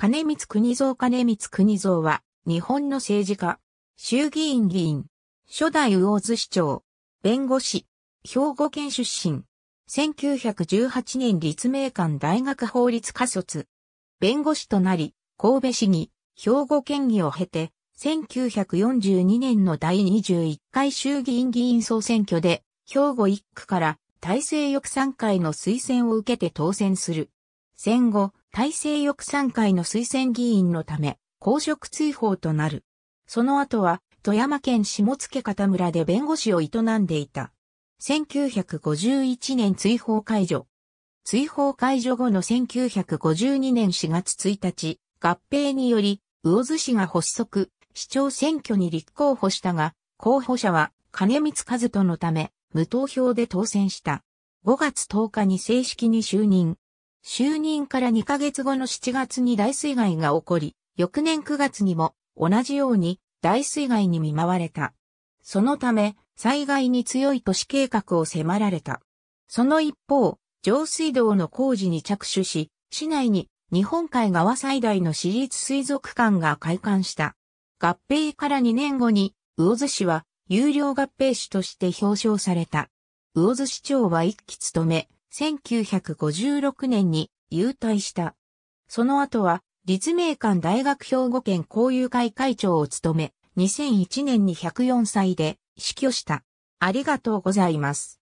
金光国蔵金光国蔵は、日本の政治家、衆議院議員、初代魚津市長、弁護士、兵庫県出身、1918年立命館大学法律科卒、弁護士となり、神戸市議、兵庫県議を経て、1942年の第21回衆議院議員総選挙で、兵庫1区から大政翼賛会の推薦を受けて当選する。戦後、大政翼賛会の推薦議員のため、公職追放となる。その後は、富山県下野方村で弁護士を営んでいた。1951年追放解除。追放解除後の1952年4月1日、合併により、魚津市が発足、市長選挙に立候補したが、候補者は金光和人のため、無投票で当選した。5月10日に正式に就任。就任から2ヶ月後の7月に大水害が起こり、翌年9月にも同じように大水害に見舞われた。そのため、災害に強い都市計画を迫られた。その一方、上水道の工事に着手し、市内に日本海側最大の私立水族館が開館した。合併から2年後に、魚津市は有料合併市として表彰された。魚津市長は一期務め、1956年に優退した。その後は、立命館大学兵庫県交友会会長を務め、2001年に104歳で死去した。ありがとうございます。